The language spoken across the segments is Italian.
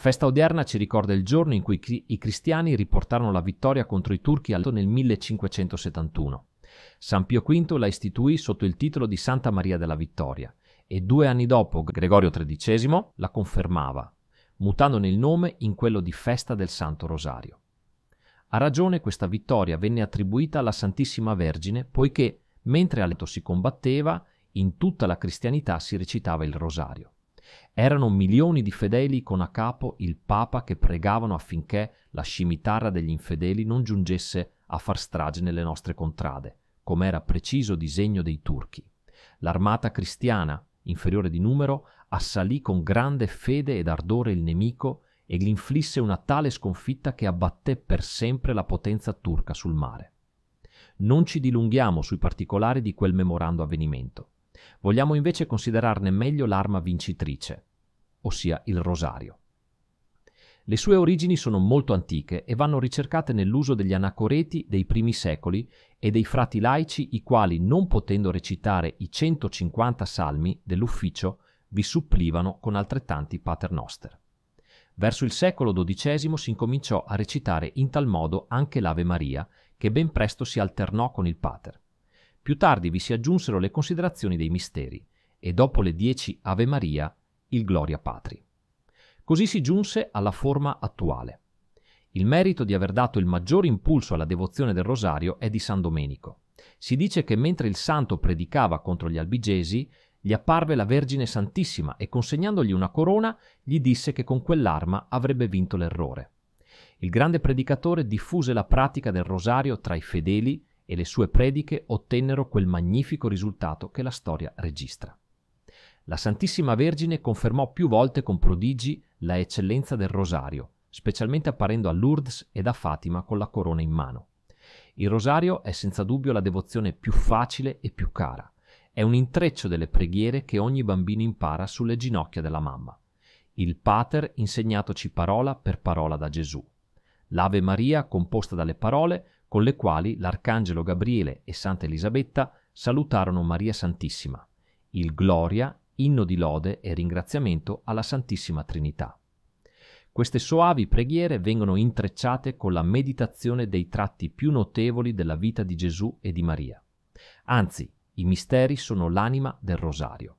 La festa odierna ci ricorda il giorno in cui i cristiani riportarono la vittoria contro i turchi nel 1571. San Pio V la istituì sotto il titolo di Santa Maria della Vittoria e due anni dopo Gregorio XIII la confermava, mutandone il nome in quello di Festa del Santo Rosario. A ragione questa vittoria venne attribuita alla Santissima Vergine poiché mentre a Leto si combatteva, in tutta la cristianità si recitava il rosario. Erano milioni di fedeli con a capo il Papa che pregavano affinché la scimitarra degli infedeli non giungesse a far strage nelle nostre contrade, come era preciso disegno dei turchi. L'armata cristiana, inferiore di numero, assalì con grande fede ed ardore il nemico e gli inflisse una tale sconfitta che abbatté per sempre la potenza turca sul mare. Non ci dilunghiamo sui particolari di quel memorando avvenimento. Vogliamo invece considerarne meglio l'arma vincitrice, ossia il rosario. Le sue origini sono molto antiche e vanno ricercate nell'uso degli anacoreti dei primi secoli e dei frati laici i quali, non potendo recitare i 150 salmi dell'ufficio, vi supplivano con altrettanti paternoster. Verso il secolo XII si incominciò a recitare in tal modo anche l'Ave Maria, che ben presto si alternò con il pater. Più tardi vi si aggiunsero le considerazioni dei misteri, e dopo le dieci Ave Maria il Gloria Patri. Così si giunse alla forma attuale. Il merito di aver dato il maggior impulso alla devozione del rosario è di San Domenico. Si dice che mentre il santo predicava contro gli albigesi, gli apparve la Vergine Santissima e consegnandogli una corona gli disse che con quell'arma avrebbe vinto l'errore. Il grande predicatore diffuse la pratica del rosario tra i fedeli e le sue prediche ottennero quel magnifico risultato che la storia registra. La Santissima Vergine confermò più volte con prodigi la eccellenza del rosario, specialmente apparendo a Lourdes ed a Fatima con la corona in mano. Il rosario è senza dubbio la devozione più facile e più cara. È un intreccio delle preghiere che ogni bambino impara sulle ginocchia della mamma. Il Pater insegnatoci parola per parola da Gesù. L'Ave Maria composta dalle parole con le quali l'Arcangelo Gabriele e Santa Elisabetta salutarono Maria Santissima. Il Gloria inno di lode e ringraziamento alla Santissima Trinità. Queste soavi preghiere vengono intrecciate con la meditazione dei tratti più notevoli della vita di Gesù e di Maria. Anzi, i misteri sono l'anima del rosario.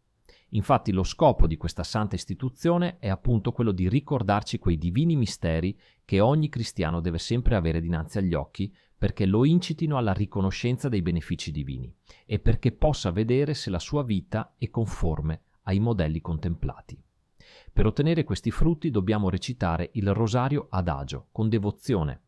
Infatti lo scopo di questa santa istituzione è appunto quello di ricordarci quei divini misteri che ogni cristiano deve sempre avere dinanzi agli occhi perché lo incitino alla riconoscenza dei benefici divini e perché possa vedere se la sua vita è conforme ai modelli contemplati. Per ottenere questi frutti dobbiamo recitare il rosario ad agio, con devozione,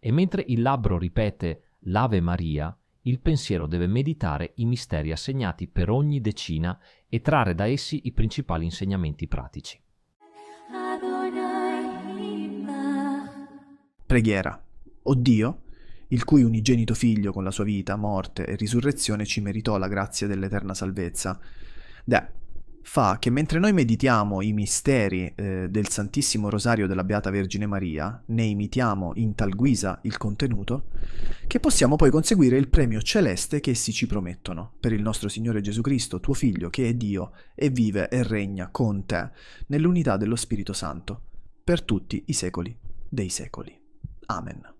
e mentre il labbro ripete l'Ave Maria, il pensiero deve meditare i misteri assegnati per ogni decina e trarre da essi i principali insegnamenti pratici. Preghiera. O Dio, il cui unigenito figlio con la sua vita, morte e risurrezione ci meritò la grazia dell'eterna salvezza, da fa che mentre noi meditiamo i misteri eh, del Santissimo Rosario della Beata Vergine Maria, ne imitiamo in tal guisa il contenuto, che possiamo poi conseguire il premio celeste che essi ci promettono, per il nostro Signore Gesù Cristo, tuo Figlio, che è Dio, e vive e regna con te, nell'unità dello Spirito Santo, per tutti i secoli dei secoli. Amen.